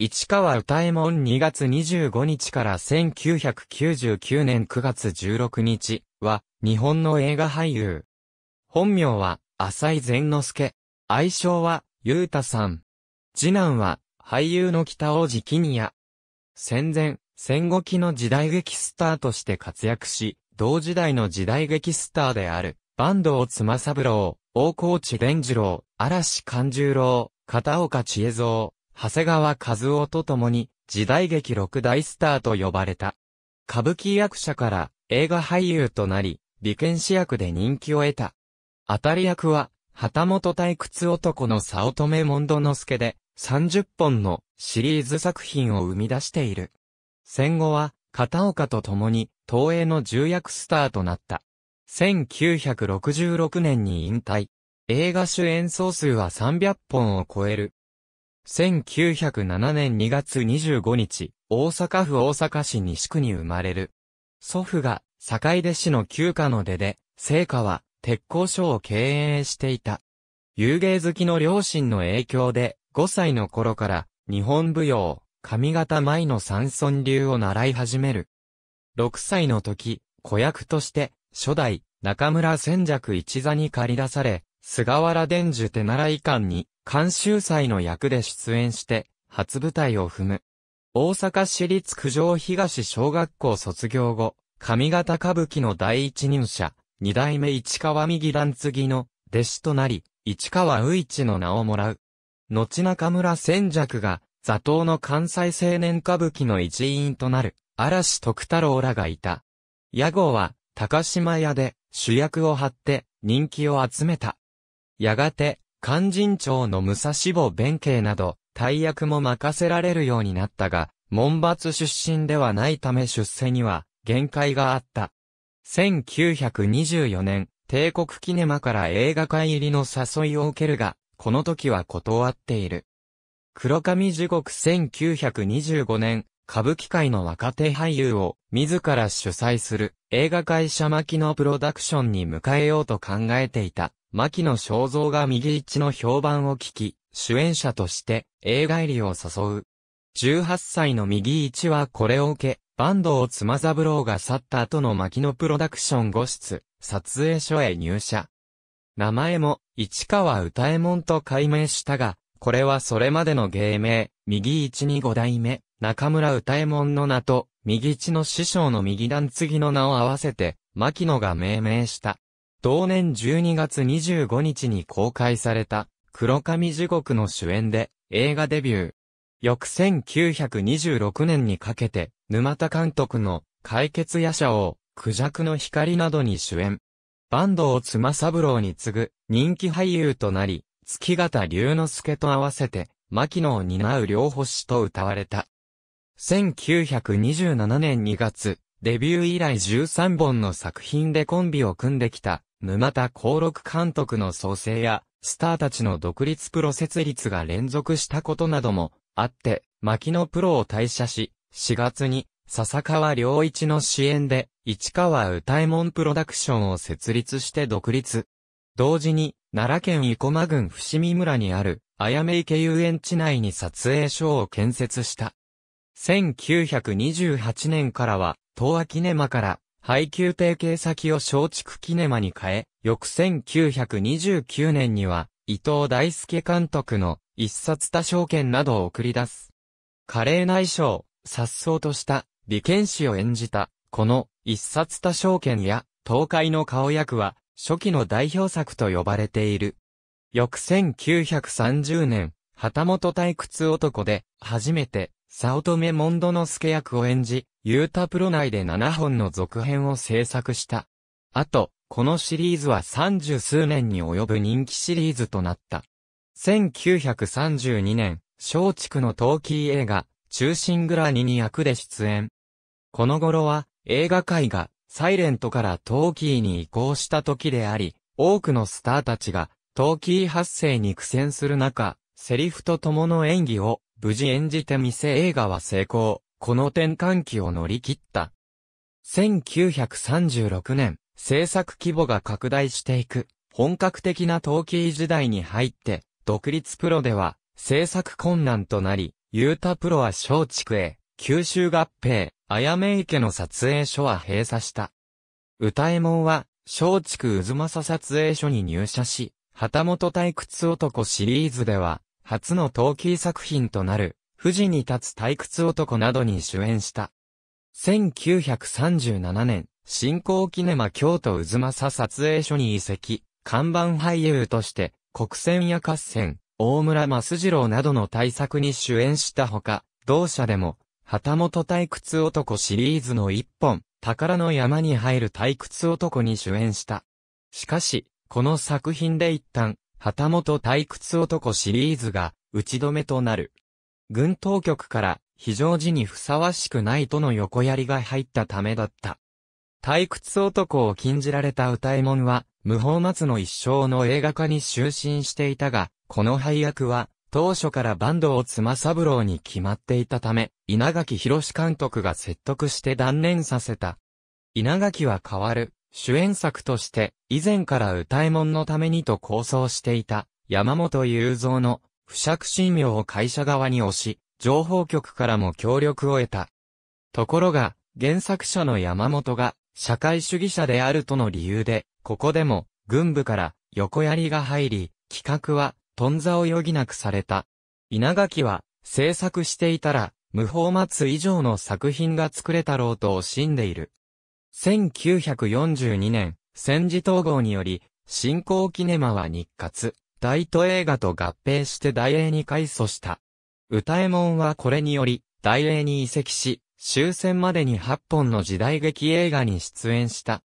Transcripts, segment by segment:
市川歌右衛門2月25日から1999年9月16日は日本の映画俳優。本名は浅井善之助。愛称はゆうたさん。次男は俳優の北王子キニア。戦前、戦後期の時代劇スターとして活躍し、同時代の時代劇スターである、坂東ぶ三郎、大河内伝次郎、嵐勘十郎、片岡千恵蔵、長谷川和夫と共に、時代劇六大スターと呼ばれた。歌舞伎役者から映画俳優となり、美剣士役で人気を得た。当たり役は、旗本退屈男の早乙女門戸之助で、30本のシリーズ作品を生み出している。戦後は、片岡と共に、東映の重役スターとなった。1966年に引退。映画主演総数は300本を超える1907年2月25日、大阪府大阪市西区に生まれる。祖父が、坂出市の旧家の出で、聖火は、鉄工所を経営していた。遊芸好きの両親の影響で、5歳の頃から、日本舞踊、上方舞の三村流を習い始める。6歳の時、子役として、初代、中村千尺一座に駆り出され、菅原伝授手習い館に監修祭の役で出演して、初舞台を踏む。大阪市立九条東小学校卒業後、上方歌舞伎の第一入社、二代目市川右段ぎの弟子となり、市川右一の名をもらう。後中村千尺が、座頭の関西青年歌舞伎の一員となる、嵐徳太郎らがいた。屋号は、高島屋で、主役を張って、人気を集めた。やがて、漢人町の武蔵坊弁慶など、大役も任せられるようになったが、門閥出身ではないため出世には限界があった。1924年、帝国キネマから映画会入りの誘いを受けるが、この時は断っている。黒髪地獄1925年、歌舞伎界の若手俳優を自ら主催する映画会社牧野プロダクションに迎えようと考えていた牧野正造が右一の評判を聞き、主演者として映画入りを誘う。18歳の右一はこれを受け、バンドをつまざぶろうが去った後の牧野プロダクション5室、撮影所へ入社。名前も、市川歌右衛門と改名したが、これはそれまでの芸名、右一に五代目、中村歌右衛門の名と、右地の師匠の右段次の名を合わせて、牧野が命名した。同年12月25日に公開された、黒髪地獄の主演で、映画デビュー。翌1926年にかけて、沼田監督の、解決夜叉王、クジャクの光などに主演。坂東妻三郎に次ぐ、人気俳優となり、月形龍之介と合わせて、牧野を担う両星と歌われた。1927年2月、デビュー以来13本の作品でコンビを組んできた、沼田幸六監督の創生や、スターたちの独立プロ設立が連続したことなどもあって、牧野プロを退社し、4月に、笹川良一の支援で、市川歌右衛門プロダクションを設立して独立。同時に、奈良県生駒郡伏見村にある、あやめ池遊園地内に撮影所を建設した。1928年からは、東亜キネマから、配給提携先を松竹キネマに変え、翌1929年には、伊藤大輔監督の、一冊多証券などを送り出す。華麗な衣装、颯爽とした、美剣士を演じた、この、一冊多証券や、東海の顔役は、初期の代表作と呼ばれている。翌1930年、旗本退屈男で、初めて、オトメ・モンドノスケ役を演じ、ユータプロ内で7本の続編を制作した。あと、このシリーズは30数年に及ぶ人気シリーズとなった。1932年、松竹のトーキー映画、中心グラニに役で出演。この頃は、映画界が、サイレントからトーキーに移行した時であり、多くのスターたちが、トーキー発生に苦戦する中、セリフと共の演技を、無事演じて見せ映画は成功、この転換期を乗り切った。1936年、制作規模が拡大していく、本格的な陶器時代に入って、独立プロでは、制作困難となり、ユータプロは松竹へ、九州合併、あやめ池の撮影所は閉鎖した。歌えもんは、松竹渦政撮影所に入社し、旗本退屈男シリーズでは、初の陶器作品となる、富士に立つ退屈男などに主演した。1937年、新興キネマ京都渦政撮影所に移籍、看板俳優として、国戦や合戦、大村益次郎などの大作に主演したほか、同社でも、旗本退屈男シリーズの一本、宝の山に入る退屈男に主演した。しかし、この作品で一旦、旗本退屈男シリーズが打ち止めとなる。軍当局から非常時にふさわしくないとの横槍が入ったためだった。退屈男を禁じられた歌右衛門は、無法松の一生の映画化に就寝していたが、この配役は、当初からバンドを妻三郎に決まっていたため、稲垣博監督が説得して断念させた。稲垣は変わる、主演作として、以前から歌えもんのためにと構想していた、山本雄三の、不釈神妙を会社側に押し、情報局からも協力を得た。ところが、原作者の山本が、社会主義者であるとの理由で、ここでも、軍部から、横槍が入り、企画は、頓挫を余儀なくされた。稲垣は、制作していたら、無法末以上の作品が作れたろうと惜しんでいる。1942年、戦時統合により、新興キネマは日活、大都映画と合併して大英に改組した。歌右衛門はこれにより、大英に移籍し、終戦までに8本の時代劇映画に出演した。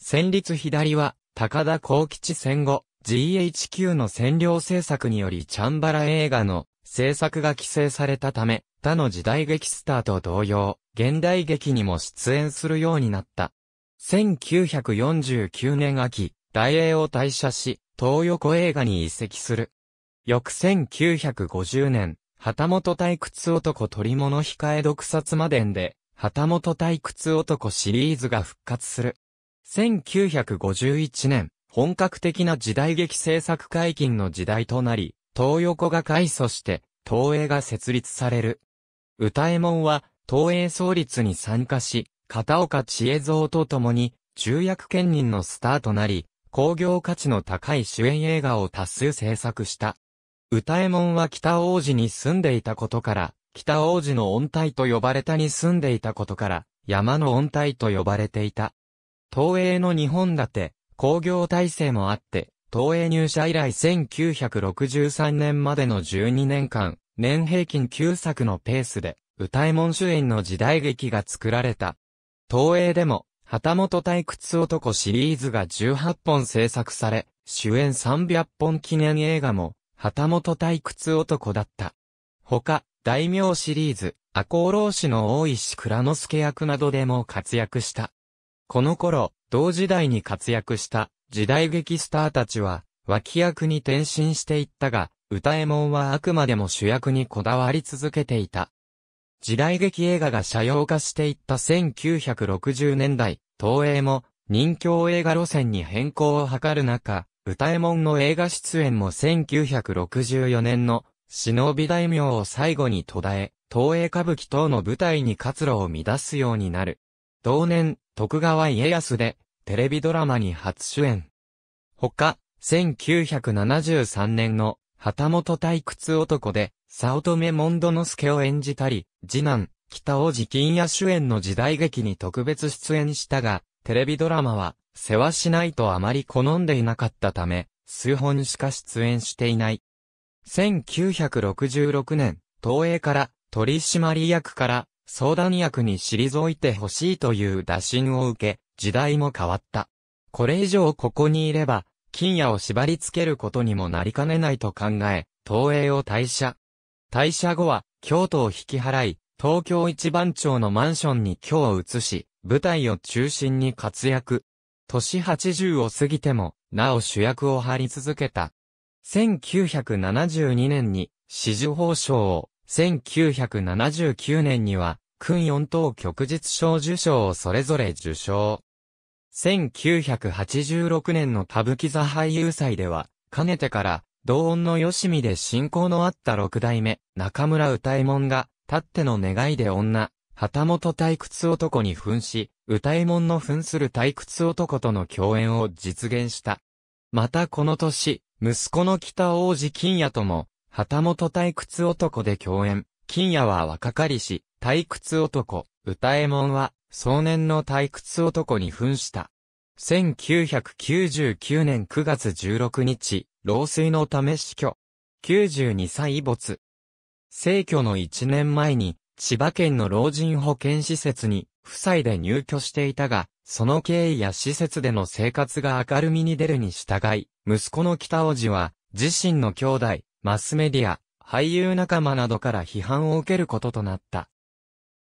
戦立左は、高田幸吉戦後、GHQ の占領政策によりチャンバラ映画の制作が規制されたため、他の時代劇スターと同様、現代劇にも出演するようになった。1949年秋、大英を退社し、東横映画に移籍する。翌1950年、旗本退屈男取物控え毒殺までんで、旗本退屈男シリーズが復活する。1951年、本格的な時代劇制作解禁の時代となり、東横が開祖して、東映が設立される。歌右衛門は、東映創立に参加し、片岡千恵蔵と共に、重役兼任のスターとなり、工業価値の高い主演映画を多数制作した。歌右衛門は北王子に住んでいたことから、北王子の温帯と呼ばれたに住んでいたことから、山の温帯と呼ばれていた。東映の日本立て、工業体制もあって、東映入社以来1963年までの12年間、年平均9作のペースで、歌い門主演の時代劇が作られた。東映でも、旗本退屈男シリーズが18本制作され、主演300本記念映画も、旗本退屈男だった。他、大名シリーズ、赤穂浪士の大石倉之助役などでも活躍した。この頃、同時代に活躍した時代劇スターたちは、脇役に転身していったが、歌右衛門はあくまでも主役にこだわり続けていた。時代劇映画が社用化していった1960年代、東映も人境映画路線に変更を図る中、歌右衛門の映画出演も1964年の忍び大名を最後に途絶え、東映歌舞伎等の舞台に活路を乱すようになる。同年、徳川家康で、テレビドラマに初主演。他、1973年の旗本退屈男で、早乙女モンドノ助を演じたり、次男、北王子金也主演の時代劇に特別出演したが、テレビドラマは、世話しないとあまり好んでいなかったため、数本しか出演していない。1966年、東映から、取締役から、相談役に退いてほしいという打診を受け、時代も変わった。これ以上ここにいれば、金屋を縛り付けることにもなりかねないと考え、東映を退社。退社後は、京都を引き払い、東京一番町のマンションに京を移し、舞台を中心に活躍。年80を過ぎても、なお主役を張り続けた。1972年に、四十法章を、1979年には、訓四等旭日賞受賞をそれぞれ受賞。1986年の歌舞伎座俳優祭では、かねてから、同音のよしみで信仰のあった六代目、中村歌右衛門が、たっての願いで女、旗本退屈男に扮し、歌右衛門の扮する退屈男との共演を実現した。またこの年、息子の北王子金也とも、旗本退屈男で共演。金也は若かりし、退屈男、歌右衛門は、壮年の退屈男に扮した。1999年9月16日、老衰のため死去。92歳没。生去の1年前に、千葉県の老人保健施設に、夫妻で入居していたが、その経緯や施設での生活が明るみに出るに従い、息子の北王子は、自身の兄弟、マスメディア、俳優仲間などから批判を受けることとなった。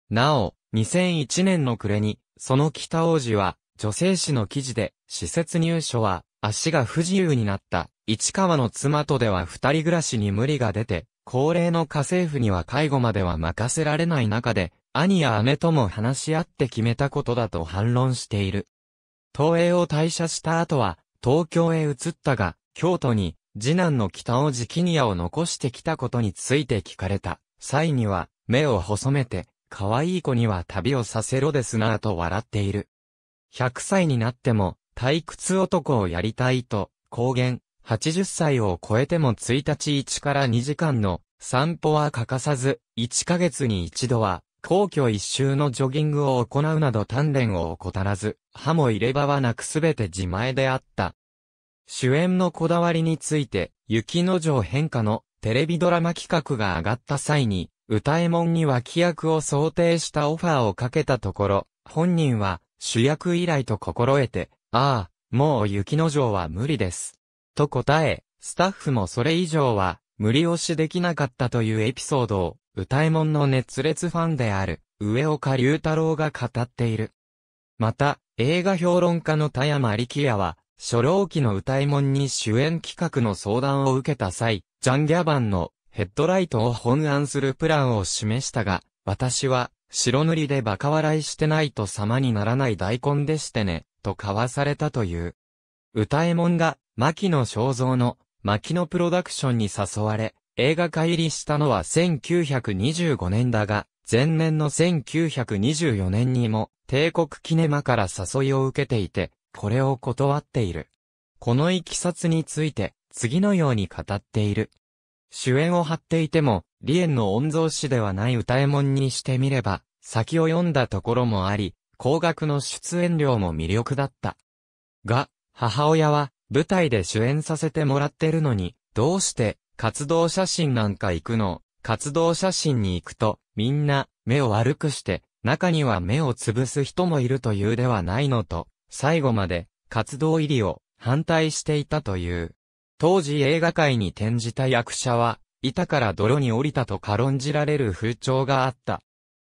なお、2001年の暮れに、その北王子は、女性誌の記事で、施設入所は、足が不自由になった、市川の妻とでは二人暮らしに無理が出て、高齢の家政婦には介護までは任せられない中で、兄や姉とも話し合って決めたことだと反論している。東映を退社した後は、東京へ移ったが、京都に、次男の北王子キニアを残してきたことについて聞かれた。際には、目を細めて、可愛い子には旅をさせろですなぁと笑っている。100歳になっても、退屈男をやりたいと、公言、80歳を超えても1日1から2時間の散歩は欠かさず、1ヶ月に一度は、皇居一周のジョギングを行うなど鍛錬を怠らず、歯も入れ歯はなくすべて自前であった。主演のこだわりについて、雪の城変化のテレビドラマ企画が上がった際に、歌右衛門に脇役を想定したオファーをかけたところ、本人は主役以来と心得て、ああ、もう雪の城は無理です。と答え、スタッフもそれ以上は無理押しできなかったというエピソードを、歌右衛門の熱烈ファンである、上岡龍太郎が語っている。また、映画評論家の田山力也は、初老期の歌右衛門に主演企画の相談を受けた際、ジャン・ギャバンのヘッドライトを本案するプランを示したが、私は、白塗りでバカ笑いしてないと様にならない大根でしてね、と交わされたという。歌右衛門が、牧野正造の、牧野プロダクションに誘われ、映画化入りしたのは1925年だが、前年の1924年にも、帝国キネマから誘いを受けていて、これを断っている。このいきさつについて、次のように語っている。主演を張っていても、李園の御曹司ではない歌右衛門にしてみれば、先を読んだところもあり、高額の出演料も魅力だった。が、母親は、舞台で主演させてもらってるのに、どうして、活動写真なんか行くの、活動写真に行くと、みんな、目を悪くして、中には目を潰す人もいるというではないのと、最後まで、活動入りを、反対していたという。当時映画界に転じた役者は、板から泥に降りたと軽んじられる風潮があった。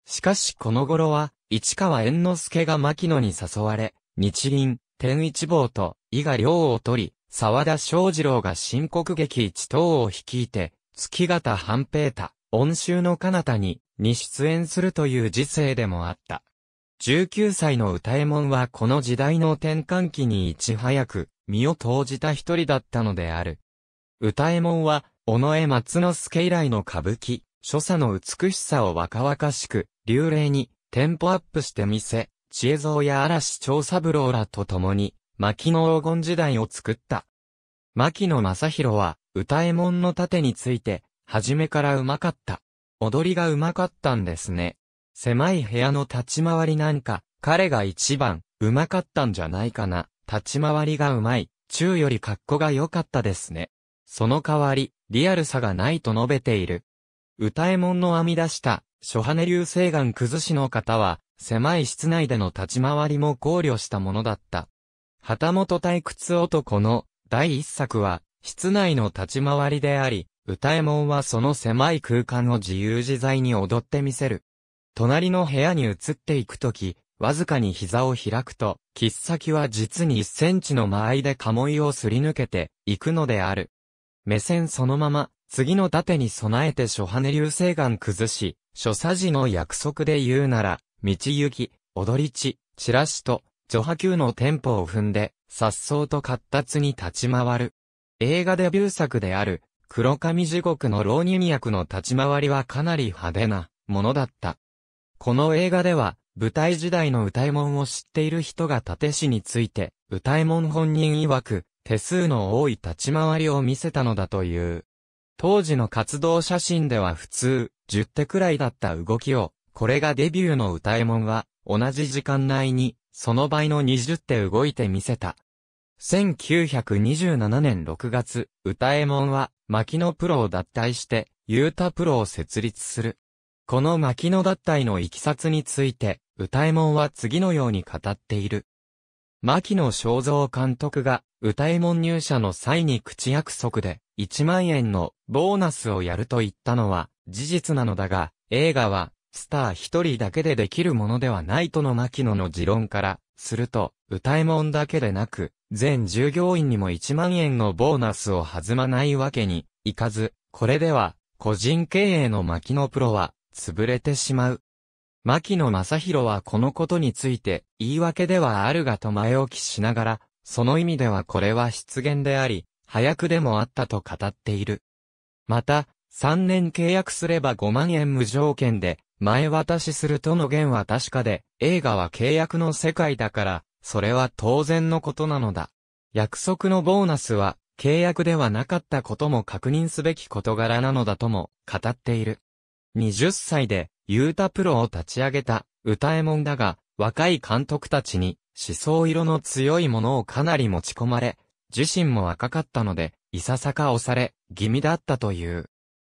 しかしこの頃は、市川猿之助が牧野に誘われ、日輪、天一坊と伊賀良を取り、沢田昌二郎が新国劇一等を率いて、月形半平太、恩州の彼方に、に出演するという時世でもあった。19歳の歌右衛門はこの時代の転換期にいち早く、身を投じた一人だったのである。歌右衛門は、尾上松之助以来の歌舞伎、所作の美しさを若々しく、流麗に、テンポアップしてみせ、知恵蔵や嵐長三郎らと共に、牧野黄金時代を作った。牧野正宏は、歌右衛門の盾について、初めからうまかった。踊りがうまかったんですね。狭い部屋の立ち回りなんか、彼が一番、うまかったんじゃないかな。立ち回りがうまい、中より格好が良かったですね。その代わり、リアルさがないと述べている。歌右衛門の編み出した、初羽流星岩崩しの方は、狭い室内での立ち回りも考慮したものだった。旗本退屈男の第一作は、室内の立ち回りであり、歌右衛門はその狭い空間を自由自在に踊ってみせる。隣の部屋に移っていくとき、わずかに膝を開くと、切っ先は実に1センチの間合いで鴨居をすり抜けていくのである。目線そのまま、次の盾に備えて諸羽流星眼崩し、諸佐寺の約束で言うなら、道行き、踊り地、チラシと、序波球のテンポを踏んで、颯爽と活達に立ち回る。映画デビュー作である、黒髪地獄の浪人役の立ち回りはかなり派手なものだった。この映画では、舞台時代の歌右衛門を知っている人が立石について、歌右衛門本人曰く、手数の多い立ち回りを見せたのだという。当時の活動写真では普通、10手くらいだった動きを、これがデビューの歌右衛門は、同じ時間内に、その倍の20手動いてみせた。1927年6月、歌右衛門は、牧野プロを脱退して、ユータプロを設立する。この牧野脱退の行きさつについて、歌右衛門は次のように語っている。牧野正造監督が、歌右衛門入社の際に口約束で、1万円のボーナスをやると言ったのは、事実なのだが、映画は、スター一人だけでできるものではないとの牧野の持論から、すると、歌右衛門だけでなく、全従業員にも1万円のボーナスを弾まないわけにいかず、これでは、個人経営の牧野プロは、潰れてしまう。牧野正宏はこのことについて、言い訳ではあるがと前置きしながら、その意味ではこれは失言であり、早くでもあったと語っている。また、3年契約すれば5万円無条件で、前渡しするとの言は確かで、映画は契約の世界だから、それは当然のことなのだ。約束のボーナスは、契約ではなかったことも確認すべき事柄なのだとも、語っている。20歳で、ユータプロを立ち上げた、歌えもんだが、若い監督たちに、思想色の強いものをかなり持ち込まれ、自身も若かったので、いささか押され、気味だったという。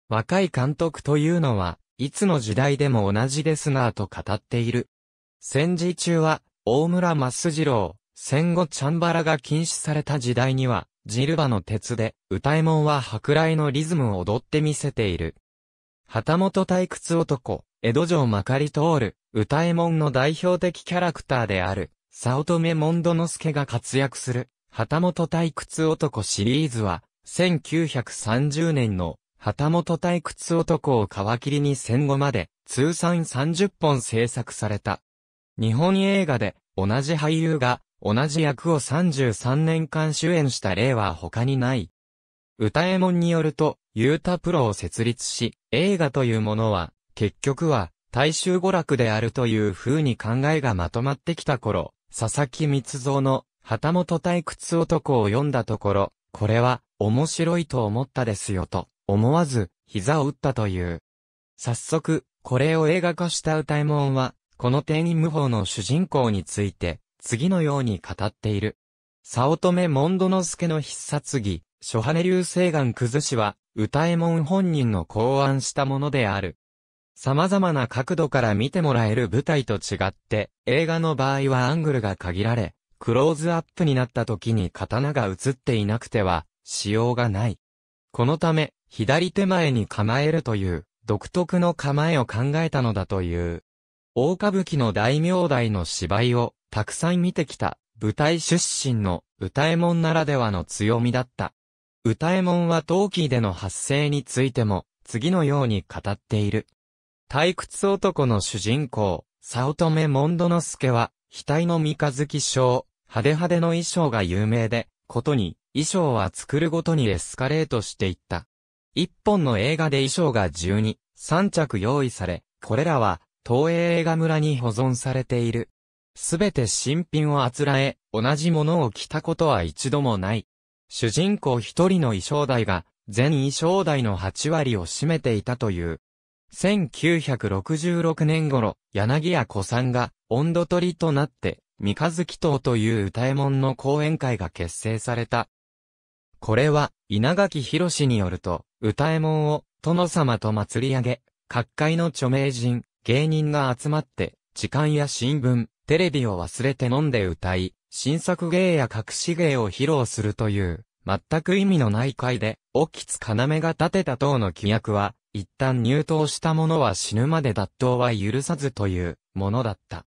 若い監督というのは、いつの時代でも同じですなぁと語っている。戦時中は、大村増次郎、戦後チャンバラが禁止された時代には、ジルバの鉄で、歌えもんは白雷のリズムを踊ってみせている。旗本退屈男、江戸城まかり通る、歌右衛門の代表的キャラクターである、早乙女門之助が活躍する、旗本退屈男シリーズは、1930年の、旗本退屈男を皮切りに戦後まで、通算30本制作された。日本映画で、同じ俳優が、同じ役を33年間主演した例は他にない。歌右衛門によると、ユータプロを設立し、映画というものは、結局は、大衆娯楽であるという風に考えがまとまってきた頃、佐々木密造の、旗本退屈男を読んだところ、これは、面白いと思ったですよと、思わず、膝を打ったという。早速、これを映画化した歌右衛門は、この天義無法の主人公について、次のように語っている。早乙女門之助の必殺技、初羽流星岩崩しは、歌右衛門本人の考案したものである。様々な角度から見てもらえる舞台と違って、映画の場合はアングルが限られ、クローズアップになった時に刀が映っていなくては、しようがない。このため、左手前に構えるという、独特の構えを考えたのだという。大歌舞伎の大名代の芝居を、たくさん見てきた、舞台出身の、歌右衛門ならではの強みだった。歌右衛門は陶器での発生についても、次のように語っている。退屈男の主人公、早乙女モンドノスケは、額の三日月賞、派手派手の衣装が有名で、ことに、衣装は作るごとにエスカレートしていった。一本の映画で衣装が十二、三着用意され、これらは、東映映画村に保存されている。すべて新品をあつらえ、同じものを着たことは一度もない。主人公一人の衣装代が、全衣装代の8割を占めていたという。1966年頃、柳家子さんが、温度取りとなって、三日月島という歌右衛門の講演会が結成された。これは、稲垣博によると、歌右衛門を、殿様と祭り上げ、各界の著名人、芸人が集まって、時間や新聞、テレビを忘れて飲んで歌い、新作芸や隠し芸を披露するという、全く意味のない会で、沖津要が立てた党の規約は、一旦入党した者は死ぬまで脱党は許さずというものだった。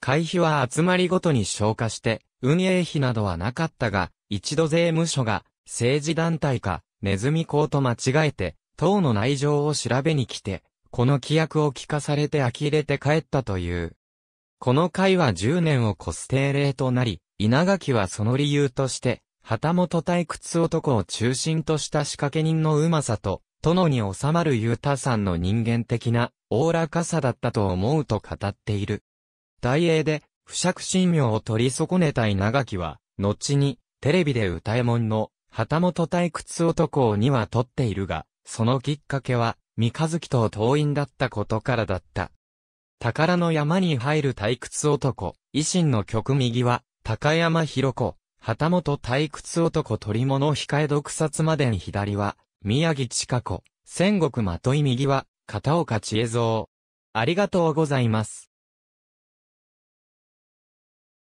会費は集まりごとに消化して、運営費などはなかったが、一度税務署が政治団体かネズミ講と間違えて、党の内情を調べに来て、この規約を聞かされて呆れて帰ったという。この会は10年を越す定例となり、稲垣はその理由として、旗本退屈男を中心とした仕掛け人のうまさと、殿に収まるユータさんの人間的な、おおらかさだったと思うと語っている。大英で、不釈神妙を取り損ねた稲垣は、後に、テレビで歌えもんの、旗本退屈男には取っているが、そのきっかけは、三日月と党員だったことからだった。宝の山に入る退屈男、維新の曲右は、高山博子、旗本退屈男鳥物控え毒殺までに左は、宮城千佳子、戦国まとい右は、片岡千恵蔵。ありがとうございます。